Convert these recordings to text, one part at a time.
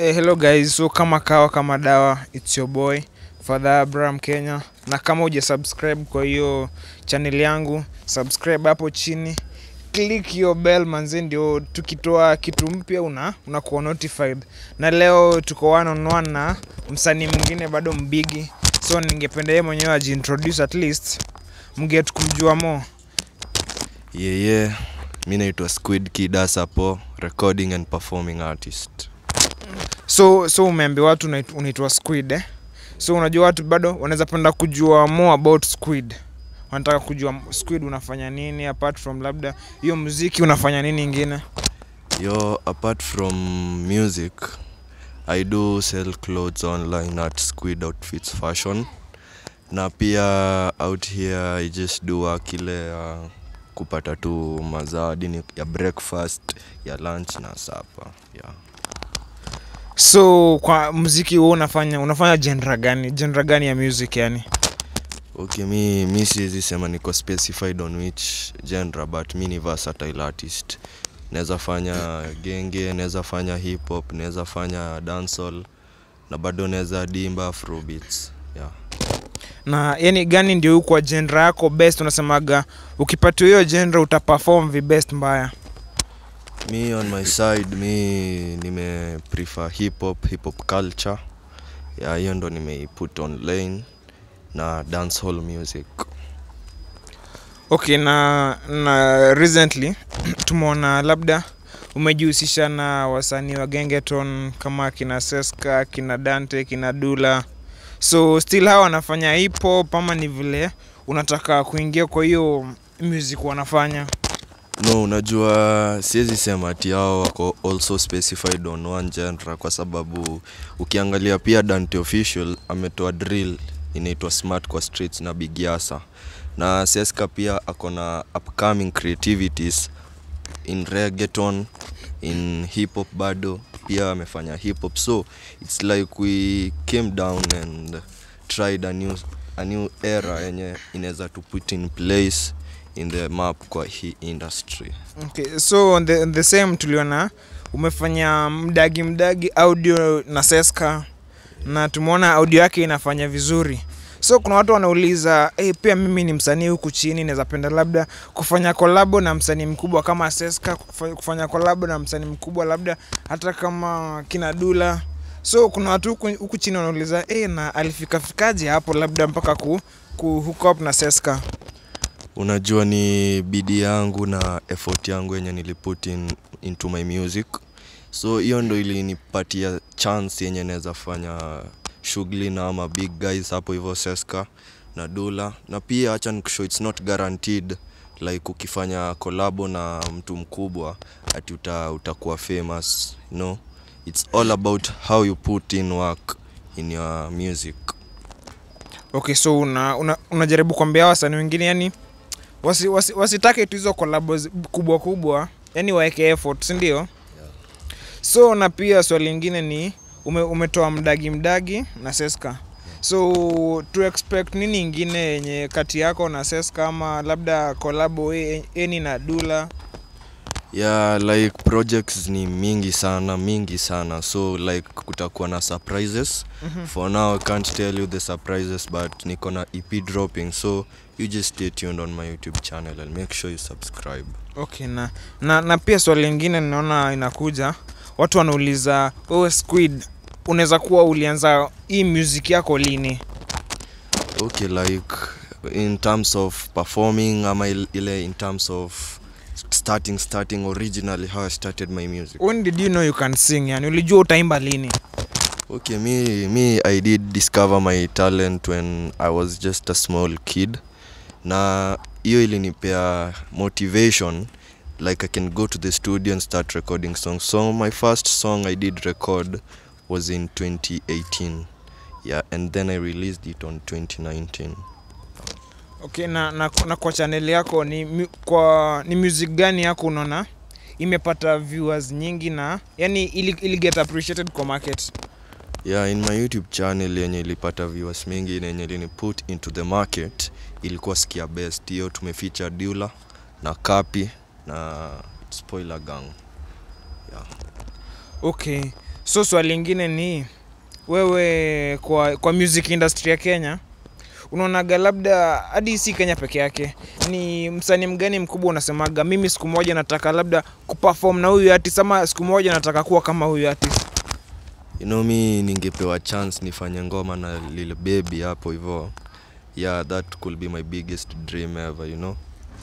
Eh, hello guys, so kama kawa kama dawa, it's your boy Father Abraham Kenya, na kama uja subscribe kwa hiyo channel yangu subscribe hapo chini, click your bell manzi, ndio tukitoa kitu mpya una unakuwa notified. Na leo tuko one on one na msanii mwingine bado mbigi, so ningependa yeye mwenyewe ajiintroduce at least mget kumjua mo. Yeye Yeah, yeah. Mi naitwa Squid Kid Asapo, recording and performing artist. So so umeambia watu unaitwa squid eh? So unajua watu bado wanaweza penda kujua more about squid wanataka kujua Squid unafanya nini apart from labda hiyo muziki, unafanya nini ingine? Yo, apart from music I do sell clothes online at Squid Outfits Fashion, na pia out here I just do akile uh, kupata tu mazawadi ya breakfast, ya lunch na supper yeah. So kwa mziki huo unafanya unafanya genre gani? Genre gani ya music yani? Okay, mi, mi siwezi sema niko specified on which genre but mi ni versatile artist. Naweza fanya genge, naweza fanya hip hop, naweza fanya dancehall na bado naweza dimba afrobeats. Yeah. Na yani gani ndio huko genre yako best unasemaga ukipata hiyo genre utaperform vi best mbaya? Mi on my side mi nime prefer hip hop, hip hop culture. Ya hiyo ndo nimeiput online na hall music. Okay, na na recently tumeona labda umejihusisha na wasanii wa gengeton kama kina Seska, kina Dante, kina Dula. So still hawa wanafanya hip hop ama ni vile unataka kuingia kwa hiyo music wanafanya? No, unajua siwezi sema ati hao wako also specified on one genre kwa sababu ukiangalia pia Dante Official ametoa drill inaitwa Smart kwa streets na Bigiasa na Seska pia ako na upcoming creativities in reggaeton in hip hop bado pia amefanya hip hop so it's like we came down and tried a new, a new era yenye inaweza to put in place in the map kwa hii industry. Okay, so on the, on the same tuliona umefanya mdagi mdagi audio na Seska na tumeona audio yake inafanya vizuri. So kuna watu wanauliza hey, eh, pia mimi ni msanii huku chini, naweza penda labda kufanya kolabo na msanii mkubwa kama Seska, kufanya kolabo na msanii mkubwa labda hata kama kina Dula. So kuna watu huku, chini wanauliza hey, eh, na alifikafikaje hapo labda mpaka ku, ku hook up na Seska? Unajua ni bidi yangu na effort yangu yenye niliput in, into my music so hiyo ndo ilinipatia chance yenye naweza fanya shughuli na ama big guys hapo hivyo seska na dula na pia hacha nikushow its not guaranteed like ukifanya kolabo na mtu mkubwa ati uta, utakuwa famous no its all about how you put in work in your music okay so unajaribu una, una kuambia wasanii wengine yani wasitake wasi, wasi tu hizo kolabo kubwa kubwa, yani waeke effort, si ndio? Yeah. So na pia swali lingine ni ume, umetoa mdagi mdagi na Seska so to expect nini ingine yenye kati yako na Seska ama labda kolabo eh, eh, eni na Dula? yeah like projects ni mingi sana mingi sana so like kutakuwa na surprises mm -hmm. for now i can't tell you the surprises but niko na ep dropping so you just stay tuned on my youtube channel and make sure you subscribe okay na na, na pia swali lingine ninaona inakuja watu wanauliza wewe squid unaweza kuwa ulianza hii music yako lini okay like in terms of performing ama ile in terms of starting starting originally how I started my music. When did you know you can sing? Yani ulijua utaimba lini? Okay, me me I did discover my talent when I was just a small kid. Na hiyo ilinipea motivation like I can go to the studio and start recording songs. So my first song I did record was in 2018. Yeah, and then I released it on 2019. Okay, na, na, na kwa channel yako ni, kwa, ni music gani yako unaona imepata viewers nyingi na yani ili, ili get appreciated kwa market? Yeah, in my YouTube channel yenye ilipata viewers mingi na yenye ilini put into the market ilikuwa Skia Best. Hiyo tumeficha Dula na Kapi na Spoiler Gang. Yeah. Okay. So swali lingine ni wewe kwa, kwa music industry ya Kenya unaonaga labda hadi si Kenya peke yake, ni msanii mgani mkubwa unasemaga mimi siku moja nataka labda kuperform na huyu artist ama siku moja nataka kuwa kama huyu artist? You know, mi ningepewa chance nifanye ngoma na Lil Baby hapo hivyo, yeah that could be my biggest dream ever you know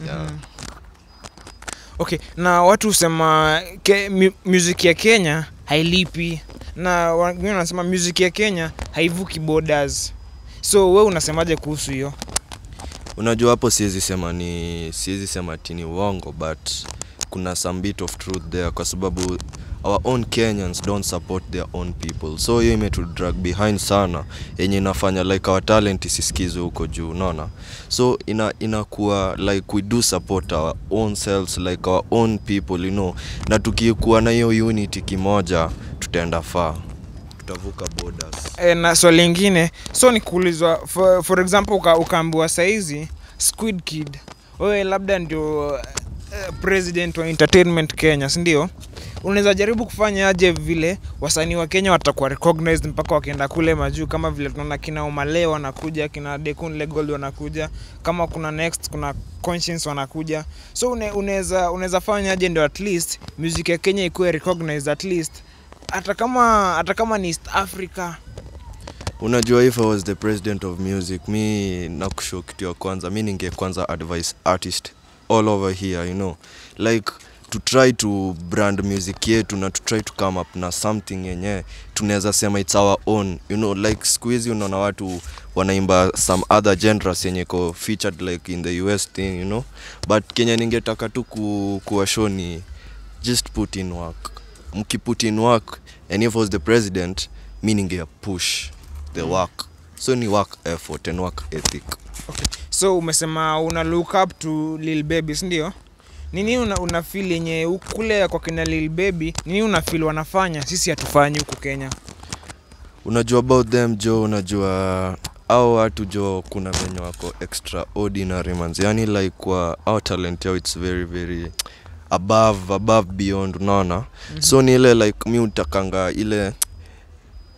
mhm. yeah. mm -hmm. Okay, na watu husema ke, music ya Kenya hailipi na wengine wanasema music ya Kenya haivuki borders. So we unasemaje kuhusu hiyo? Unajua hapo siwezi sema ni siwezi sema ati ni uongo but kuna some bit of truth there kwa sababu our own Kenyans don't support their own people, so hiyo imetu drag behind sana, yenye inafanya like our talent isisikizwe huko juu, unaona. So ina inakuwa like we do support our own selves like our own people, you know, na tukikuwa na hiyo unity kimoja, tutaenda far utavuka borders e, na swali so lingine so ni kuulizwa for, for example uka, ukaambiwa saizi squid kid wewe labda ndio uh, president wa entertainment kenya sindio unaweza jaribu kufanya aje vile wasanii wa kenya watakuwa recognized mpaka wakienda kule majuu kama vile tunaona kina umale wanakuja kina Dekun gold wanakuja kama kuna next kuna conscience wanakuja so unaweza fanya aje ndio at least music ya kenya ikuwe recognized at least hata kama hata kama ni East Africa. Unajua, if I was the president of music, mi nakusho kitu ya kwanza, mi ninge kwanza advice artist all over here, you know, like to try to brand music yetu na to try to come up na something yenye tunaweza sema it's our own you know like siku hizi unaona watu wanaimba some other genres yenye ko featured like in the US thing you know but Kenya ningetaka tu ku, show ni just put in work mkiput in work and if was the president mi ningea push the mm. work so ni work effort and work ethic okay. so umesema una look up to lil baby sindio nini una, una fil yenye kule kwa kina lil baby nini una fil wanafanya sisi hatufanyi huku kenya unajua about them jo unajua au watu jo kuna venye wako extraordinary manzi yani like kwa our talent yao it's very very above above beyond unaona mm-hmm. so ni ile like mi utakanga ile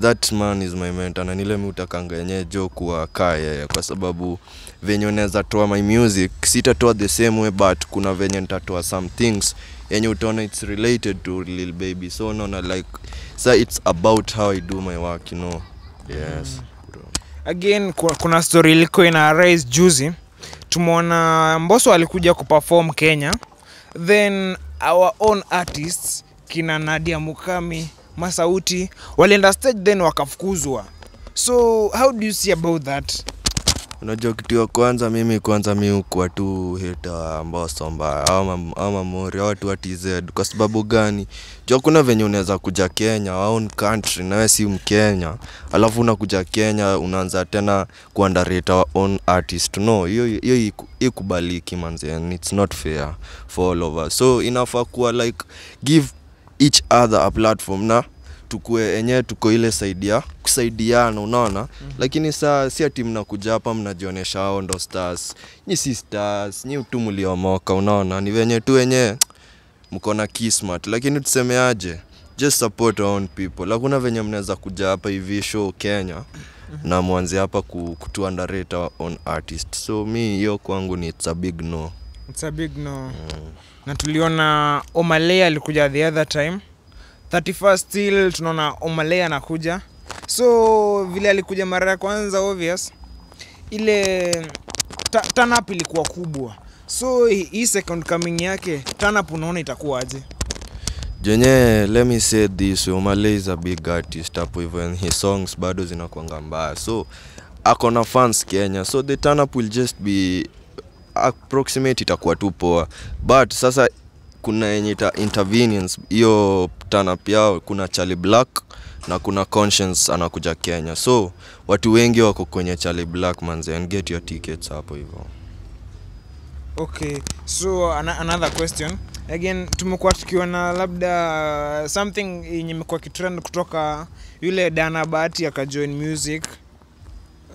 that man is my mentor na nile mi utakanga yenyewe jo kuwa kaa yeye kwa sababu venye unaweza toa my music sitatoa the same way but kuna venye nitatoa some things yenye utaona its related to lil baby so unaona like sa so its about how i do my work you know yes mm. again kuna story ilikuwa ina rise juzi tumeona mboso alikuja kuperform kenya then our own artists kina Nadia Mukami, Masauti walienda stage then wakafukuzwa. So how do you see about that? unajua kitu ya kwanza mimi kwanza mi hukuwa tu heta ambao somba au mamori au watu wa tz kwa sababu gani jua kuna venye unaweza kuja kenya au country nawe si mkenya alafu unakuja kenya unaanza tena kuandareta own artist no hiyo ikubaliki and its not fair for all of us so inafaa kuwa like give each other a platform na tukue enyewe tuko ile saidia kusaidiana unaona mm -hmm. lakini saa si ati mnakuja hapa mnajionyesha ao ndo stars nyi si stars nyi tu mliomoka unaona ni venye tu wenyewe mko na kismat lakini tusemeaje just support our own people hakuna venye mnaweza kuja hapa hivi show kenya mhm. na mwanze hapa kutu underrate on artist so mi hiyo kwangu ni it's a big no it's a big no mm. na tuliona omaley alikuja the other time 31 still tunaona Omaley anakuja, so vile alikuja mara ya kwanza obvious ile turn up ilikuwa kubwa, so hii second coming yake turn up unaona itakuwaje? Jenye, let me say this, Omaley is a big artist up even his songs bado zinakuanga mbaya. So ako na fans Kenya. So the turn up will just be approximate itakuwa tu poa. But sasa kuna yenye ita intervenience hiyo tanap yao, kuna Charlie Black na kuna Conscience anakuja Kenya, so watu wengi wako kwenye Charlie Black manze, and get your tickets hapo hivyo. Okay, so an another question again, tumekuwa tukiona labda uh, something yenye imekuwa kitrend kutoka yule Dana Bahati akajoin music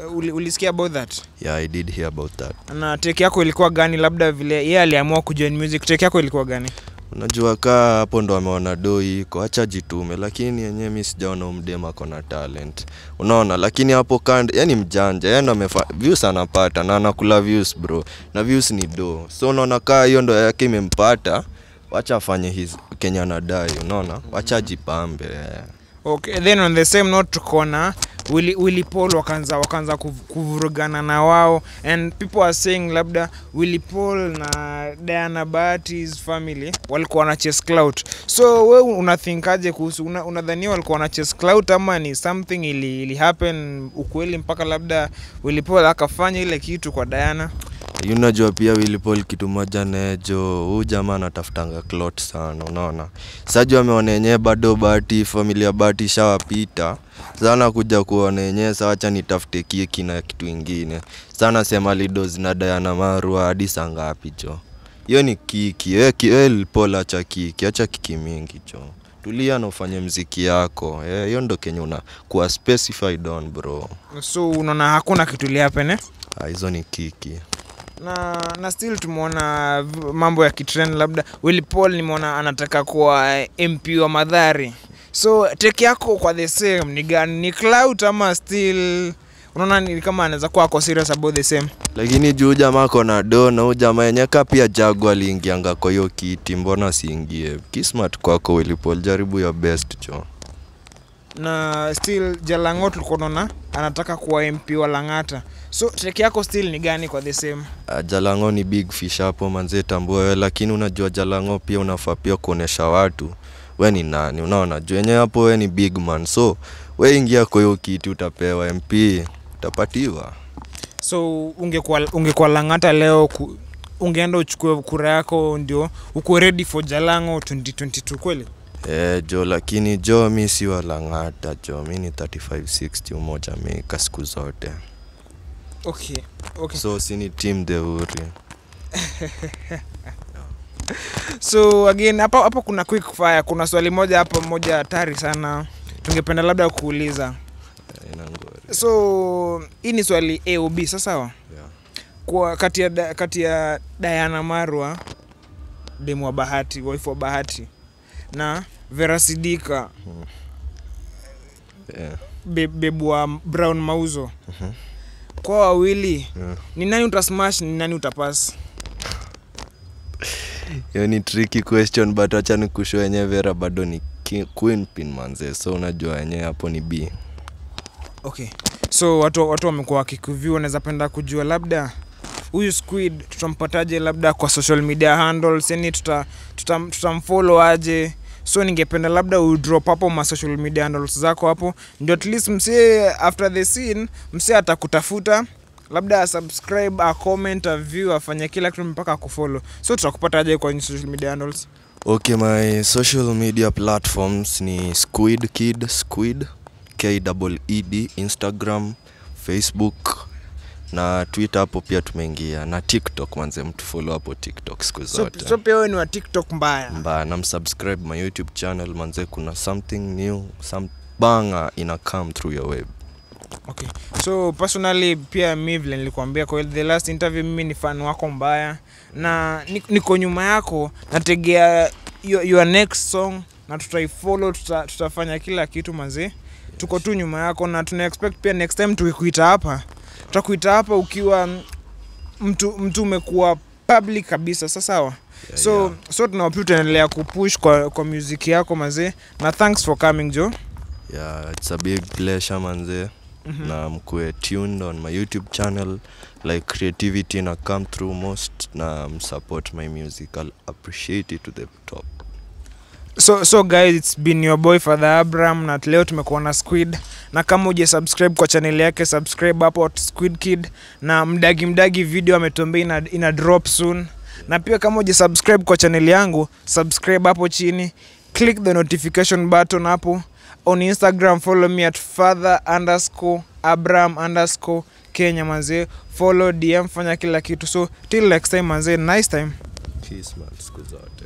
Eh, ulisikia about that? Yeah, I did hear about that. Na take yako ilikuwa gani? Labda vile yeye yeah, aliamua kujoin music, take yako ilikuwa gani? Unajua kaa hapo ndo ameona doi iko acha jitume, lakini yenye mimi sijaona umdem ako na talent, unaona. Lakini hapo kando, yani mjanja, yeye ndo amefa views anapata na anakula views bro, na views ni do, so unaona kaa hiyo ndo yake imempata, wacha afanye his Kenya anadai, unaona, wacha jipambe yeah. Okay, then on the same note tuko Willy, Willy Paul wakaanza wakanza kuvurugana na wao and people are saying labda Willy Paul na Diana Bahati's family walikuwa na chess clout. So we unathinkaje kuhusu una, unadhania walikuwa na chess clout ama ni something ili, ili happen ukweli mpaka labda Willy Paul akafanya ile kitu kwa Diana? unajua pia willpol kitu moja nejo huu jamaa anatafutanga clot sana unaona sajua ameona yenyewe bado bati familia bati ishawapita sana kuja kuona yenyewe sawacha nitafute kieki na kitu ingine sana sema lidos na marua hadi saa ngapi jo hiyo ni kiki e, ki, willpol acha kiki acha kiki mingi jo tulia na ufanye mziki yako eh, hiyo e, ndo kenye unakuwa specified on bro so unaona hakuna kitu liapene eh? ah, hizo ni kiki na, na still tumeona mambo ya kitrend, labda Willy Paul nimeona anataka kuwa MP wa Madhari. So take yako kwa the same ni gani, ni clout ama still unaona ni kama anaweza kuwa ako serious about the same? Lakini juu jamaa ako na do na huyu jamaa yenye pia Jagu aliingianga kwa hiyo kiti, mbona siingie? Kismat kwako Willy Paul, jaribu your best cho. Na still Jalango tulikuwa tunaona anataka kuwa MP wa Lang'ata. So trek yako still ni gani kwa the same? Uh, Jalango ni big fish hapo manzee, tambua wewe, lakini unajua Jalango pia unafaa pia kuonesha watu we ni nani, unaona juu yenye hapo we ni big man, so we ingia kwa hiyo kiti, utapewa MP, utapatiwa. So ungekuwa ungekuwa Lang'ata leo ku, ungeenda uchukue kura yako ndio uko ready for Jalango 2022 kweli? Eh, jo lakini jo mi si walang'ata jo mi ni 3560 umoja mika siku zote okay, okay. so sini tim deuri so again hapa hapa kuna quick fire kuna swali moja hapa moja hatari sana tungependa labda kuuliza eh, so hii ni swali aob sasawa yeah. kwa kati ya, kati ya diana marwa demu wa bahati waifu wa bahati na Verasidika mm. yeah. Be, bebu wa Brown Mauzo mm -hmm. kwa wawili yeah. ni nani utasmash, ni nani utapas? hiyo ni tricky question but acha nikusho wenyewe Vera bado ni queen pin manze, so unajua wenyewe hapo ni B. Okay, so watu watu wamekuwa wakikuviu, wanaweza penda kujua labda huyu Squid tutampataje labda kwa social media handles, yani tuta, tuta, aje? so ningependa labda udrop hapo ma social media handles zako hapo, ndio at least msee after the scene msee atakutafuta labda asubscribe, acomment, aview, afanye kila kitu mpaka akufollow. So tutakupataje kwa social media handles? Okay, my social media platforms ni Squid Kid, Squid K E, e D, Instagram, Facebook, na Twitter hapo pia tumeingia na TikTok manze, mtu follow hapo TikTok siku zote. So, pia wewe ni wa TikTok mbaya mbaya, na msubscribe my YouTube channel manze, kuna something new banga ina come through your web. Okay. So personally pia mi vile nilikuambia kwa the last interview, mimi ni fan wako mbaya na niko nyuma yako, nategea your, next song na tutaifollow, tuta, tutafanya kila kitu mazee, yes. Tuko tu nyuma yako na tuna expect pia next time tukikuita hapa tutakuita hapa ukiwa mtu, mtu umekuwa public kabisa sasawa yeah, so yeah. so pia tunaendelea kupush kwa, kwa music yako mazee na thanks for coming jo yeah, it's a big pleasure manzee Mm -hmm. na mkuwe tuned on my youtube channel like creativity na come through most na msupport my music I'll appreciate it to the top so, so guys it's been your boy father abraham na leo tumekuwa na squid na kama uje subscribe kwa channel yake subscribe hapo squid kid na mdagi mdagi video ametuambia ina, ina drop soon na pia kama uje subscribe kwa channel yangu subscribe hapo chini click the notification button hapo on instagram follow me at father underscore abraham underscore kenya manzee follow dm fanya kila kitu so till next time manzee nice time Peace, man.